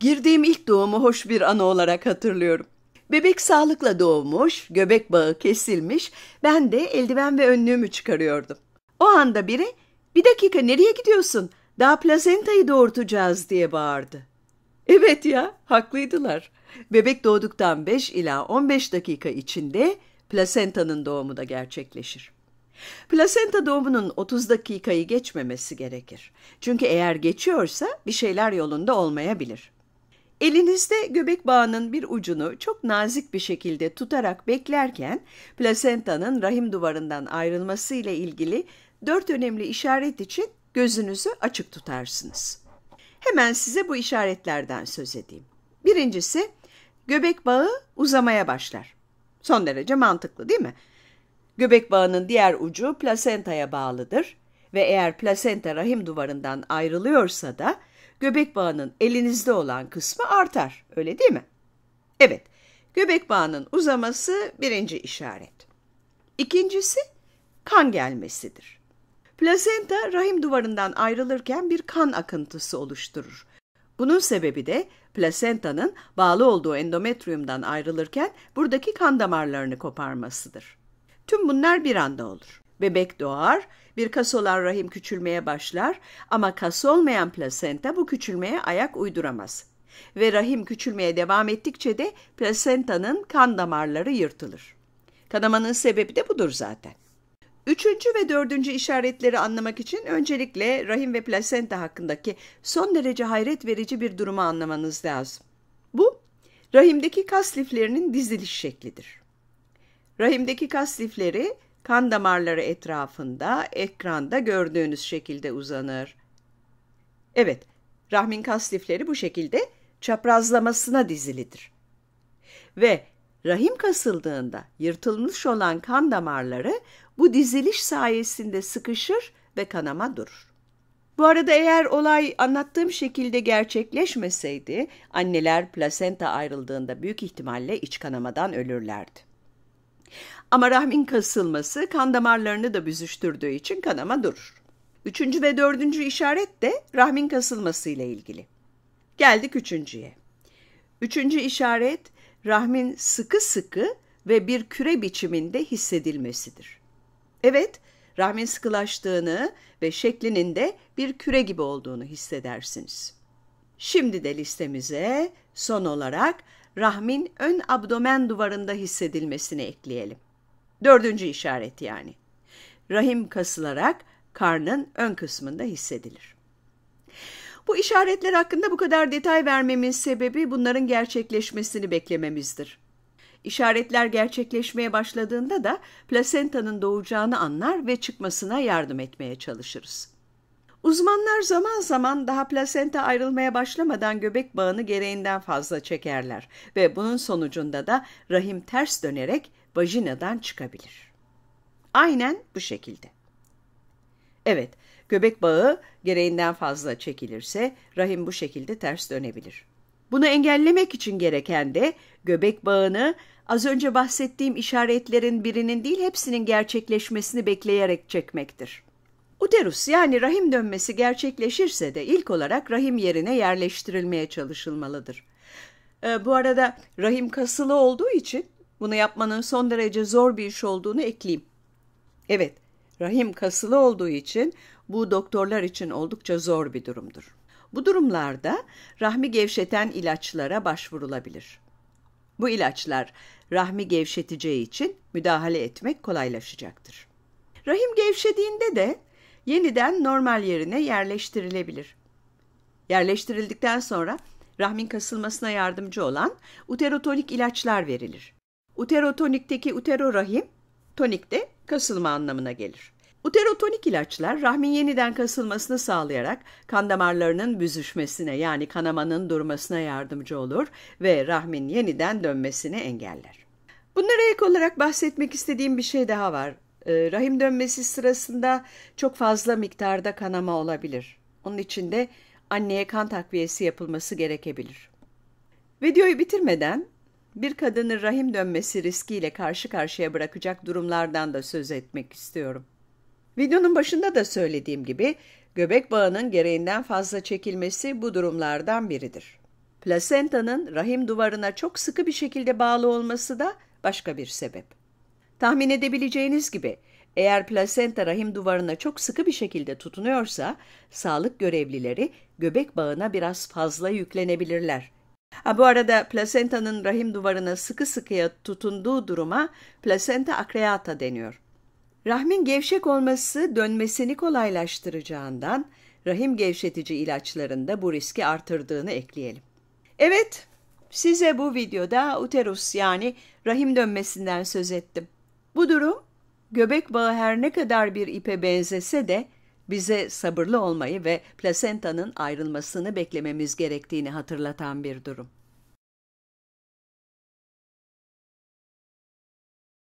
Girdiğim ilk doğumu hoş bir anı olarak hatırlıyorum. Bebek sağlıkla doğmuş, göbek bağı kesilmiş, ben de eldiven ve önlüğümü çıkarıyordum. O anda biri, bir dakika nereye gidiyorsun? Daha plasentayı doğurtacağız diye bağırdı. Evet ya, haklıydılar. Bebek doğduktan 5 ila 15 dakika içinde plasentanın doğumu da gerçekleşir. Plasenta doğumunun 30 dakikayı geçmemesi gerekir. Çünkü eğer geçiyorsa bir şeyler yolunda olmayabilir. Elinizde göbek bağının bir ucunu çok nazik bir şekilde tutarak beklerken plasentanın rahim duvarından ayrılması ile ilgili dört önemli işaret için gözünüzü açık tutarsınız. Hemen size bu işaretlerden söz edeyim. Birincisi göbek bağı uzamaya başlar. Son derece mantıklı değil mi? Göbek bağının diğer ucu plasentaya bağlıdır ve eğer plasenta rahim duvarından ayrılıyorsa da göbek bağının elinizde olan kısmı artar. Öyle değil mi? Evet. Göbek bağının uzaması birinci işaret. İkincisi kan gelmesidir. Plasenta rahim duvarından ayrılırken bir kan akıntısı oluşturur. Bunun sebebi de plasentanın bağlı olduğu endometriyumdan ayrılırken buradaki kan damarlarını koparmasıdır. Tüm bunlar bir anda olur. Bebek doğar, bir kas olan rahim küçülmeye başlar ama kas olmayan plasenta bu küçülmeye ayak uyduramaz. Ve rahim küçülmeye devam ettikçe de plasentanın kan damarları yırtılır. Kanamanın sebebi de budur zaten. Üçüncü ve dördüncü işaretleri anlamak için öncelikle rahim ve plasenta hakkındaki son derece hayret verici bir durumu anlamanız lazım. Bu, rahimdeki kas liflerinin diziliş şeklidir. Rahimdeki kas lifleri kan damarları etrafında ekranda gördüğünüz şekilde uzanır. Evet, rahmin kas lifleri bu şekilde çaprazlamasına dizilidir. Ve rahim kasıldığında yırtılmış olan kan damarları bu diziliş sayesinde sıkışır ve kanama durur. Bu arada eğer olay anlattığım şekilde gerçekleşmeseydi, anneler plasenta ayrıldığında büyük ihtimalle iç kanamadan ölürlerdi. Ama rahmin kasılması kan damarlarını da büzüştürdüğü için kanama durur. Üçüncü ve dördüncü işaret de rahmin kasılması ile ilgili. Geldik üçüncüye. Üçüncü işaret rahmin sıkı sıkı ve bir küre biçiminde hissedilmesidir. Evet, rahmin sıkılaştığını ve şeklinin de bir küre gibi olduğunu hissedersiniz. Şimdi de listemize son olarak rahmin ön abdomen duvarında hissedilmesini ekleyelim. Dördüncü işaret yani. Rahim kasılarak karnın ön kısmında hissedilir. Bu işaretler hakkında bu kadar detay vermemin sebebi bunların gerçekleşmesini beklememizdir. İşaretler gerçekleşmeye başladığında da plasentanın doğacağını anlar ve çıkmasına yardım etmeye çalışırız. Uzmanlar zaman zaman daha plasenta ayrılmaya başlamadan göbek bağını gereğinden fazla çekerler ve bunun sonucunda da rahim ters dönerek vajinadan çıkabilir. Aynen bu şekilde. Evet, göbek bağı gereğinden fazla çekilirse rahim bu şekilde ters dönebilir. Bunu engellemek için gereken de göbek bağını az önce bahsettiğim işaretlerin birinin değil hepsinin gerçekleşmesini bekleyerek çekmektir. Uterus yani rahim dönmesi gerçekleşirse de ilk olarak rahim yerine yerleştirilmeye çalışılmalıdır. E, bu arada rahim kasılı olduğu için bunu yapmanın son derece zor bir iş olduğunu ekleyeyim. Evet, rahim kasılı olduğu için bu doktorlar için oldukça zor bir durumdur. Bu durumlarda rahmi gevşeten ilaçlara başvurulabilir. Bu ilaçlar rahmi gevşeteceği için müdahale etmek kolaylaşacaktır. Rahim gevşediğinde de yeniden normal yerine yerleştirilebilir. Yerleştirildikten sonra rahmin kasılmasına yardımcı olan uterotonik ilaçlar verilir. Uterotonikteki utero rahim, tonik de kasılma anlamına gelir. Uterotonik ilaçlar rahmin yeniden kasılmasını sağlayarak kan damarlarının büzüşmesine yani kanamanın durmasına yardımcı olur ve rahmin yeniden dönmesini engeller. Bunlara ek olarak bahsetmek istediğim bir şey daha var ee, rahim dönmesi sırasında çok fazla miktarda kanama olabilir. Onun için de anneye kan takviyesi yapılması gerekebilir. Videoyu bitirmeden bir kadını rahim dönmesi riskiyle karşı karşıya bırakacak durumlardan da söz etmek istiyorum. Videonun başında da söylediğim gibi göbek bağının gereğinden fazla çekilmesi bu durumlardan biridir. Plasentanın rahim duvarına çok sıkı bir şekilde bağlı olması da başka bir sebep. Tahmin edebileceğiniz gibi eğer plasenta rahim duvarına çok sıkı bir şekilde tutunuyorsa sağlık görevlileri göbek bağına biraz fazla yüklenebilirler. Ha, bu arada plasentanın rahim duvarına sıkı sıkıya tutunduğu duruma plasenta akreata deniyor. Rahmin gevşek olması dönmesini kolaylaştıracağından rahim gevşetici ilaçlarında bu riski artırdığını ekleyelim. Evet, size bu videoda uterus yani rahim dönmesinden söz ettim. Bu durum göbek bağı her ne kadar bir ipe benzese de bize sabırlı olmayı ve plasentanın ayrılmasını beklememiz gerektiğini hatırlatan bir durum.